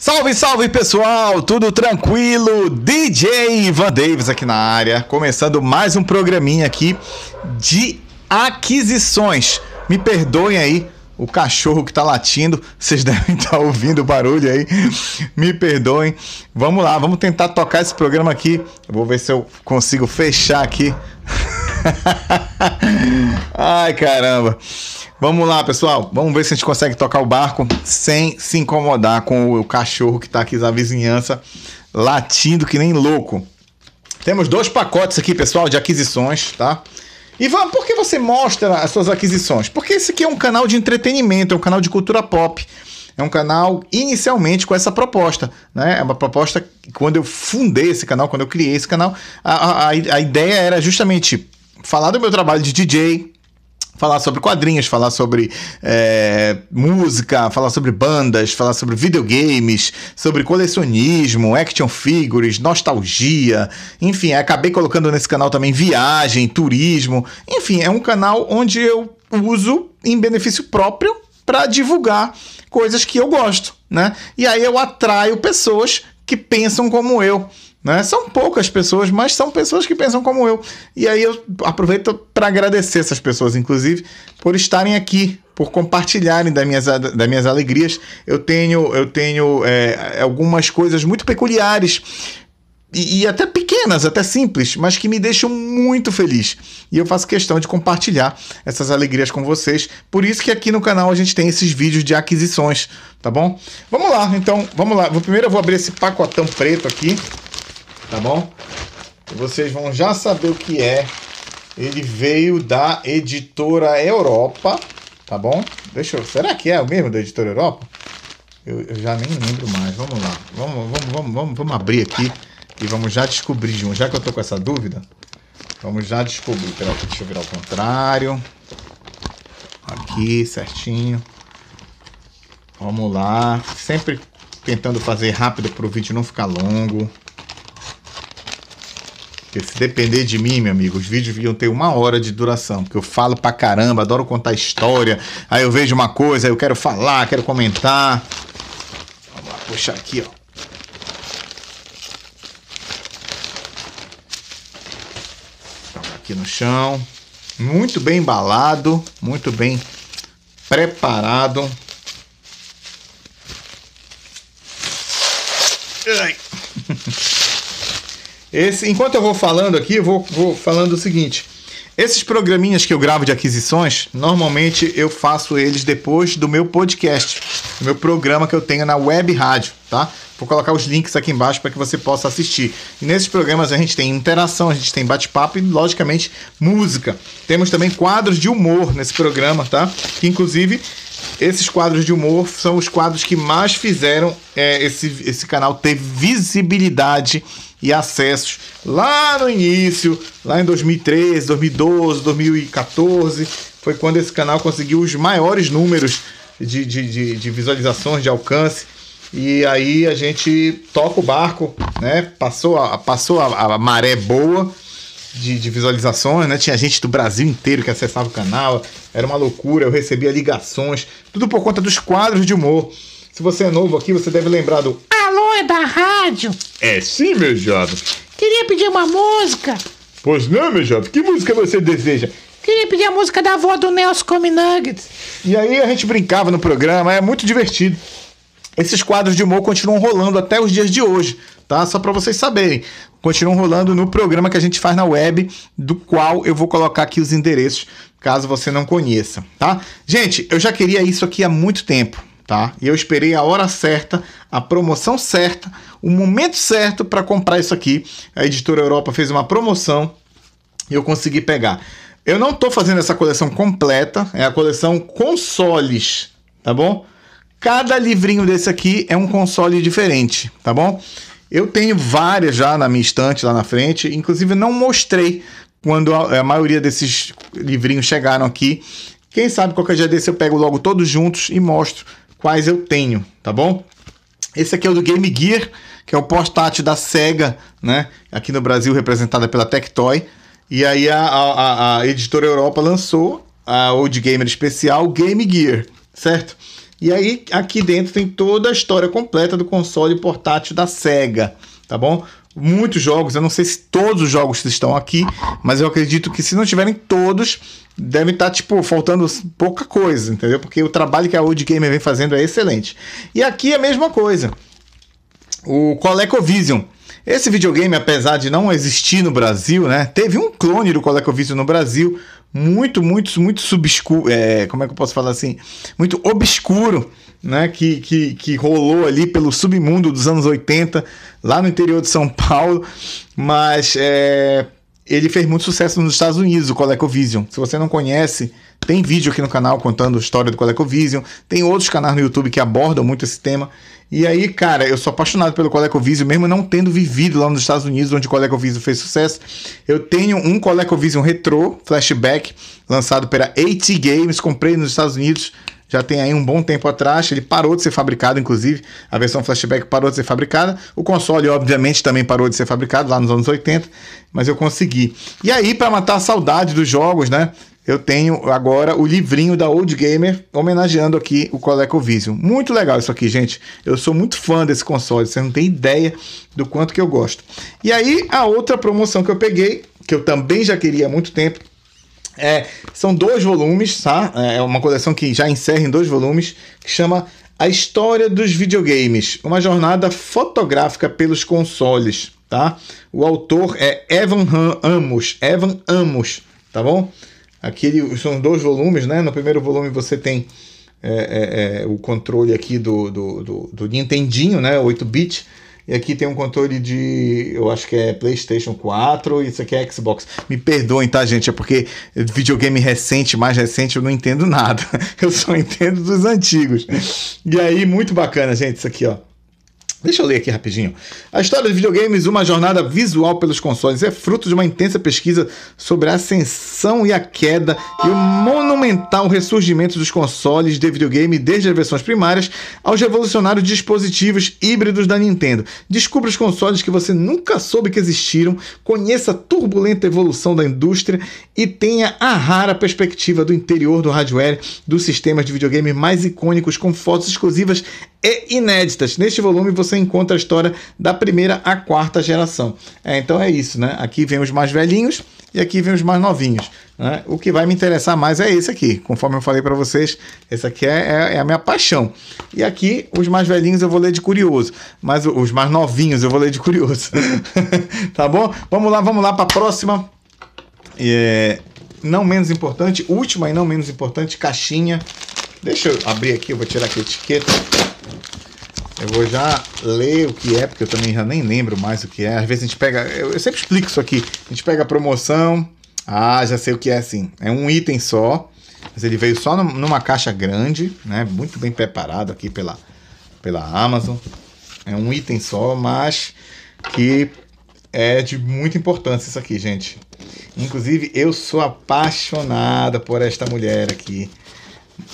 Salve, salve pessoal, tudo tranquilo? DJ Ivan Davis aqui na área, começando mais um programinha aqui de aquisições. Me perdoem aí o cachorro que tá latindo, vocês devem estar tá ouvindo o barulho aí. Me perdoem. Vamos lá, vamos tentar tocar esse programa aqui. Eu vou ver se eu consigo fechar aqui Ai, caramba. Vamos lá, pessoal. Vamos ver se a gente consegue tocar o barco sem se incomodar com o cachorro que tá aqui na vizinhança latindo que nem louco. Temos dois pacotes aqui, pessoal, de aquisições, tá? Ivan, por que você mostra as suas aquisições? Porque esse aqui é um canal de entretenimento, é um canal de cultura pop. É um canal inicialmente com essa proposta, né? É uma proposta que quando eu fundei esse canal, quando eu criei esse canal, a, a, a ideia era justamente falar do meu trabalho de DJ, falar sobre quadrinhos, falar sobre é, música, falar sobre bandas, falar sobre videogames, sobre colecionismo, action figures, nostalgia, enfim, acabei colocando nesse canal também viagem, turismo, enfim, é um canal onde eu uso em benefício próprio para divulgar coisas que eu gosto, né? E aí eu atraio pessoas que pensam como eu. Né? São poucas pessoas, mas são pessoas que pensam como eu. E aí eu aproveito para agradecer essas pessoas, inclusive, por estarem aqui, por compartilharem das minhas, das minhas alegrias. Eu tenho, eu tenho é, algumas coisas muito peculiares. E, e até pequenas, até simples, mas que me deixam muito feliz. E eu faço questão de compartilhar essas alegrias com vocês. Por isso que aqui no canal a gente tem esses vídeos de aquisições, tá bom? Vamos lá, então, vamos lá. Primeiro eu vou abrir esse pacotão preto aqui tá bom? Vocês vão já saber o que é. Ele veio da editora Europa, tá bom? Deixa eu, será que é o mesmo da editora Europa? Eu, eu já nem lembro mais. Vamos lá. Vamos, vamos, vamos, vamos, vamos abrir aqui e vamos já descobrir Já que eu tô com essa dúvida, vamos já descobrir. Pera, deixa eu virar ao contrário. Aqui, certinho. Vamos lá. Sempre tentando fazer rápido para o vídeo não ficar longo. Porque se depender de mim, meu amigo, os vídeos iam ter uma hora de duração. Porque eu falo pra caramba, adoro contar história. Aí eu vejo uma coisa, aí eu quero falar, quero comentar. Vamos lá, puxar aqui, ó. Aqui no chão. Muito bem embalado, muito bem preparado. Esse, enquanto eu vou falando aqui, eu vou, vou falando o seguinte. Esses programinhas que eu gravo de aquisições, normalmente eu faço eles depois do meu podcast, do meu programa que eu tenho na web rádio, tá? Vou colocar os links aqui embaixo para que você possa assistir. E nesses programas a gente tem interação, a gente tem bate-papo e, logicamente, música. Temos também quadros de humor nesse programa, tá? Que, inclusive, esses quadros de humor são os quadros que mais fizeram é, esse, esse canal ter visibilidade e acessos lá no início, lá em 2013, 2012, 2014, foi quando esse canal conseguiu os maiores números de, de, de, de visualizações, de alcance. E aí a gente toca o barco, né? Passou a, passou a, a maré boa de, de, visualizações, né? Tinha gente do Brasil inteiro que acessava o canal, era uma loucura, eu recebia ligações, tudo por conta dos quadros de humor. Se você é novo aqui, você deve lembrar do é da rádio? É sim, meu jovem. Queria pedir uma música. Pois não, meu jovem. Que música você deseja? Queria pedir a música da avó do Nelson Come Nuggets. E aí a gente brincava no programa, é muito divertido. Esses quadros de humor continuam rolando até os dias de hoje, tá? Só para vocês saberem. Continuam rolando no programa que a gente faz na web, do qual eu vou colocar aqui os endereços, caso você não conheça, tá? Gente, eu já queria isso aqui há muito tempo tá? E eu esperei a hora certa, a promoção certa, o momento certo para comprar isso aqui. A editora Europa fez uma promoção e eu consegui pegar. Eu não tô fazendo essa coleção completa, é a coleção consoles, tá bom? Cada livrinho desse aqui é um console diferente, tá bom? Eu tenho várias já na minha estante lá na frente, inclusive não mostrei quando a, a maioria desses livrinhos chegaram aqui. Quem sabe qualquer dia desse eu pego logo todos juntos e mostro quais eu tenho, tá bom? Esse aqui é o do Game Gear, que é o portátil da Sega, né? Aqui no Brasil representada pela Tectoy. E aí a, a, a editora Europa lançou a Old Gamer Especial Game Gear, certo? E aí aqui dentro tem toda a história completa do console portátil da Sega, tá bom? muitos jogos. Eu não sei se todos os jogos estão aqui, mas eu acredito que se não tiverem todos, deve estar, tá, tipo, faltando pouca coisa, entendeu? Porque o trabalho que a Old Gamer vem fazendo é excelente. E aqui é a mesma coisa. O ColecoVision. Esse videogame, apesar de não existir no Brasil, né? Teve um clone do ColecoVision no Brasil, muito, muito, muito subscuro. É, como é que eu posso falar assim? Muito obscuro né, que, que, que rolou ali pelo submundo dos anos 80, lá no interior de São Paulo, mas é, ele fez muito sucesso nos Estados Unidos, o ColecoVision. Se você não conhece, tem vídeo aqui no canal contando a história do ColecoVision, tem outros canais no YouTube que abordam muito esse tema. E aí, cara, eu sou apaixonado pelo ColecoVision, mesmo não tendo vivido lá nos Estados Unidos, onde o ColecoVision fez sucesso. Eu tenho um ColecoVision Retro Flashback, lançado pela AT Games, comprei nos Estados Unidos já tem aí um bom tempo atrás, ele parou de ser fabricado, inclusive, a versão flashback parou de ser fabricada, o console, obviamente, também parou de ser fabricado lá nos anos 80, mas eu consegui. E aí, para matar a saudade dos jogos, né? eu tenho agora o livrinho da Old Gamer homenageando aqui o ColecoVision. Muito legal isso aqui, gente. Eu sou muito fã desse console, você não tem ideia do quanto que eu gosto. E aí, a outra promoção que eu peguei, que eu também já queria há muito tempo, é, são dois volumes, tá? É uma coleção que já encerra em dois volumes, que chama A História dos Videogames, uma jornada fotográfica pelos consoles, tá? O autor é Evan Amos, Evan Amos, tá bom? Aqui são dois volumes, né? No primeiro volume você tem é, é, é o controle aqui do, do, do, do Nintendinho, né? 8-bit e aqui tem um controle de, eu acho que é PlayStation 4, e isso aqui é Xbox. Me perdoem, tá, gente? É porque videogame recente, mais recente, eu não entendo nada. Eu só entendo dos antigos. E aí, muito bacana, gente, isso aqui, ó. Deixa eu ler aqui rapidinho. A história dos videogames, uma jornada visual pelos consoles, é fruto de uma intensa pesquisa sobre a ascensão e a queda e o monumental ressurgimento dos consoles de videogame desde as versões primárias aos revolucionários dispositivos híbridos da Nintendo. Descubra os consoles que você nunca soube que existiram, conheça a turbulenta evolução da indústria e tenha a rara perspectiva do interior do hardware dos sistemas de videogame mais icônicos com fotos exclusivas e inéditas. Neste volume você encontra a história da primeira à quarta geração. É, então é isso, né? Aqui vem os mais velhinhos e aqui vem os mais novinhos. Né? O que vai me interessar mais é esse aqui, conforme eu falei para vocês, esse aqui é, é, é, a minha paixão. E aqui, os mais velhinhos eu vou ler de curioso, mas os mais novinhos eu vou ler de curioso. tá bom? Vamos lá, vamos lá para a próxima. É, não menos importante, última e não menos importante, caixinha. Deixa eu abrir aqui, eu vou tirar aqui a etiqueta. Eu vou já ler o que é, porque eu também já nem lembro mais o que é. Às vezes a gente pega. Eu, eu sempre explico isso aqui. A gente pega a promoção. Ah, já sei o que é sim. É um item só. Mas ele veio só numa caixa grande, né? Muito bem preparado aqui pela, pela Amazon. É um item só, mas que é de muita importância isso aqui, gente. Inclusive, eu sou apaixonada por esta mulher aqui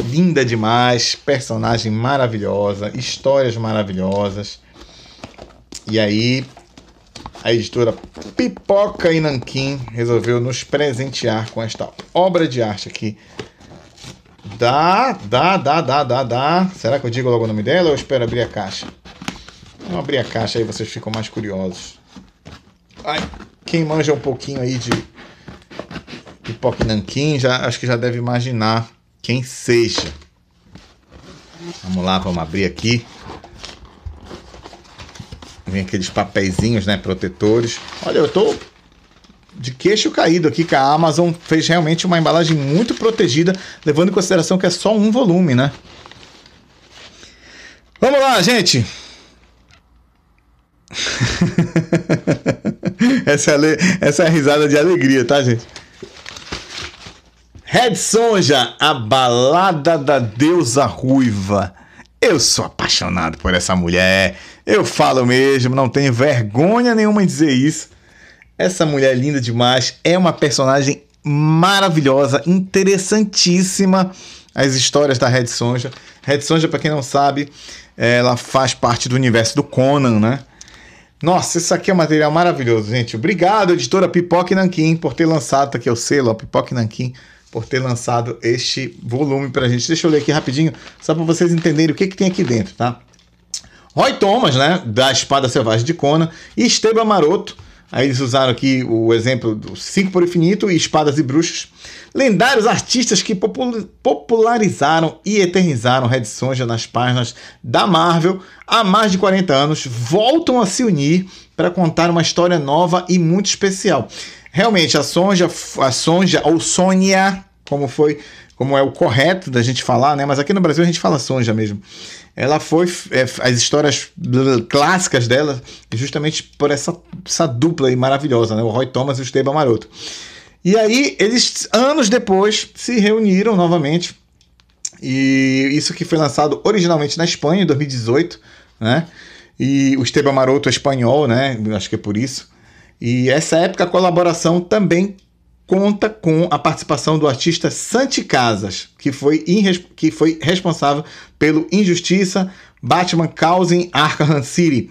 linda demais, personagem maravilhosa, histórias maravilhosas. E aí a editora Pipoca e Nanquim resolveu nos presentear com esta obra de arte aqui. Dá, dá, dá, dá, dá, dá. Será que eu digo logo o nome dela ou espero abrir a caixa? Vamos abrir a caixa aí, vocês ficam mais curiosos. Ai, quem manja um pouquinho aí de pipoca e nanquim, já, acho que já deve imaginar quem seja. Vamos lá, vamos abrir aqui. Vem aqueles papeizinhos, né, protetores. Olha, eu tô de queixo caído aqui que a Amazon fez realmente uma embalagem muito protegida, levando em consideração que é só um volume, né? Vamos lá, gente. essa, é, essa é a risada de alegria, tá, gente? Red Sonja, é a balada da deusa ruiva. Eu sou apaixonado por essa mulher. Eu falo mesmo, não tenho vergonha nenhuma em dizer isso. Essa mulher é linda demais, é uma personagem maravilhosa, interessantíssima. As histórias da Red Sonja. Red Sonja, para quem não sabe, ela faz parte do universo do Conan, né? Nossa, isso aqui é um material maravilhoso, gente. Obrigado, editora Pipoque Nankin, por ter lançado aqui o selo, ó, Pipoca por ter lançado este volume para a gente. Deixa eu ler aqui rapidinho, só para vocês entenderem o que, que tem aqui dentro, tá? Roy Thomas, né, da Espada Selvagem de Conan, e Esteban Maroto, Aí eles usaram aqui o exemplo do Cinco por Infinito e Espadas e Bruxas. Lendários artistas que popularizaram e eternizaram Red Sonja nas páginas da Marvel há mais de 40 anos voltam a se unir para contar uma história nova e muito especial. Realmente, a Sonja, a Sonja ou Sônia, como foi, como é o correto da gente falar, né? Mas aqui no Brasil a gente fala Sonja mesmo. Ela foi é, as histórias clássicas dela, justamente por essa, essa dupla aí maravilhosa, né? O Roy Thomas e o Esteban Maroto. E aí eles anos depois se reuniram novamente. E isso que foi lançado originalmente na Espanha em 2018, né? E o Esteban Maroto é espanhol, né? Acho que é por isso. E essa época a colaboração também conta com a participação do artista Santi Casas, que foi, que foi responsável pelo Injustiça, Batman Causing Arkham City.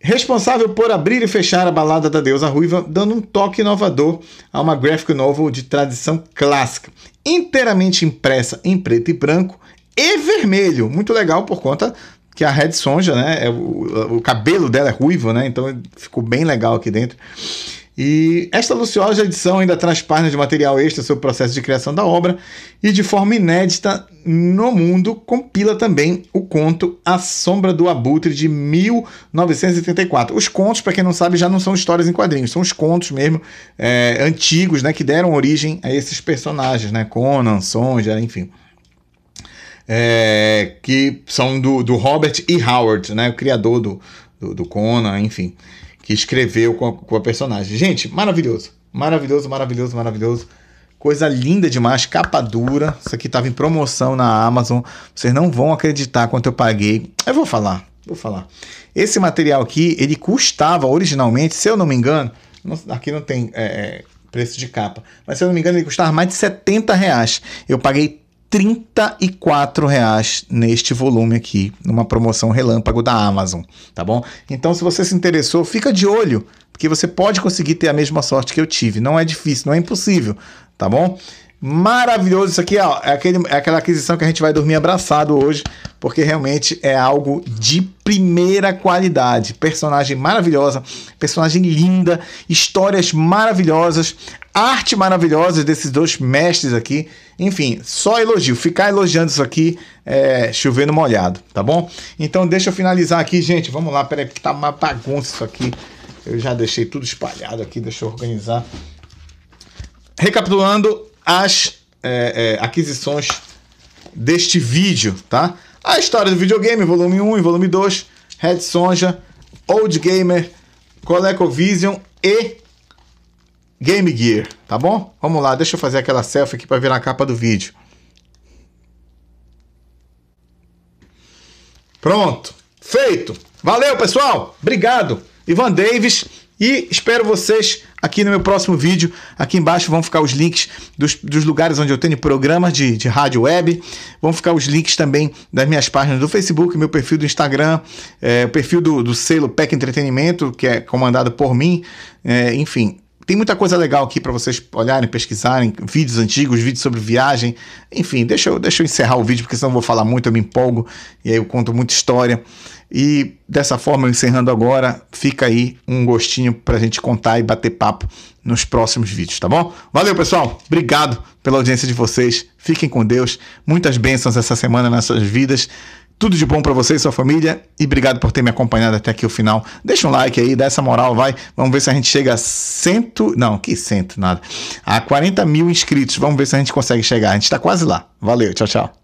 Responsável por abrir e fechar a balada da deusa ruiva, dando um toque inovador a uma graphic novel de tradição clássica, inteiramente impressa em preto e branco e vermelho, muito legal por conta que a Red Sonja, né? É o, o, cabelo dela é ruivo, né? Então ficou bem legal aqui dentro. E esta luciosa edição ainda traz páginas de material extra sobre o processo de criação da obra e, de forma inédita no mundo, compila também o conto A Sombra do Abutre de 1984. Os contos, para quem não sabe, já não são histórias em quadrinhos, são os contos mesmo é, antigos, né, que deram origem a esses personagens, né, Conan, Sonja, enfim é, que são do, do Robert E. Howard, né, o criador do, do, do Conan, enfim, que escreveu com a, com a personagem. Gente, maravilhoso, maravilhoso, maravilhoso, maravilhoso. Coisa linda demais, capa dura. Isso aqui estava em promoção na Amazon. Vocês não vão acreditar quanto eu paguei. Eu vou falar, vou falar. Esse material aqui, ele custava originalmente, se eu não me engano, não, aqui não tem é, é preço de capa, mas se eu não me engano, ele custava mais de 70 reais. Eu paguei 34 reais neste volume aqui, numa promoção relâmpago da Amazon, tá bom? Então, se você se interessou, fica de olho, porque você pode conseguir ter a mesma sorte que eu tive. Não é difícil, não é impossível, tá bom? maravilhoso. Isso aqui ó, é, aquele, é aquela aquisição que a gente vai dormir abraçado hoje, porque realmente é algo de primeira qualidade. Personagem maravilhosa, personagem linda, histórias maravilhosas, arte maravilhosa desses dois mestres aqui. Enfim, só elogio. Ficar elogiando isso aqui é chover no molhado, tá bom? Então deixa eu finalizar aqui, gente. Vamos lá, peraí, que tá uma bagunça isso aqui. Eu já deixei tudo espalhado aqui, deixa eu organizar. Recapitulando, as é, é, aquisições deste vídeo, tá? A história do videogame, volume 1 e volume 2, Red Sonja, Old Gamer, ColecoVision e Game Gear, tá bom? Vamos lá, deixa eu fazer aquela selfie aqui para virar a capa do vídeo. Pronto, feito. Valeu, pessoal. Obrigado. Ivan Davis. E espero vocês aqui no meu próximo vídeo. Aqui embaixo vão ficar os links dos, dos lugares onde eu tenho programas de, de, rádio web. Vão ficar os links também das minhas páginas do Facebook, meu perfil do Instagram, é, o perfil do, do selo PEC Entretenimento, que é comandado por mim. É, enfim, tem muita coisa legal aqui para vocês olharem, pesquisarem, vídeos antigos, vídeos sobre viagem. Enfim, deixa eu, deixa eu encerrar o vídeo, porque senão eu vou falar muito, eu me empolgo e aí eu conto muita história. E dessa forma, encerrando agora, fica aí um gostinho para a gente contar e bater papo nos próximos vídeos, tá bom? Valeu, pessoal. Obrigado pela audiência de vocês. Fiquem com Deus. Muitas bênçãos essa semana nas suas vidas. Tudo de bom para você e sua família e obrigado por ter me acompanhado até aqui o final. Deixa um like aí, dá essa moral, vai. Vamos ver se a gente chega a cento, não, que cento nada, a 40 mil inscritos. Vamos ver se a gente consegue chegar. A gente está quase lá. Valeu, tchau, tchau.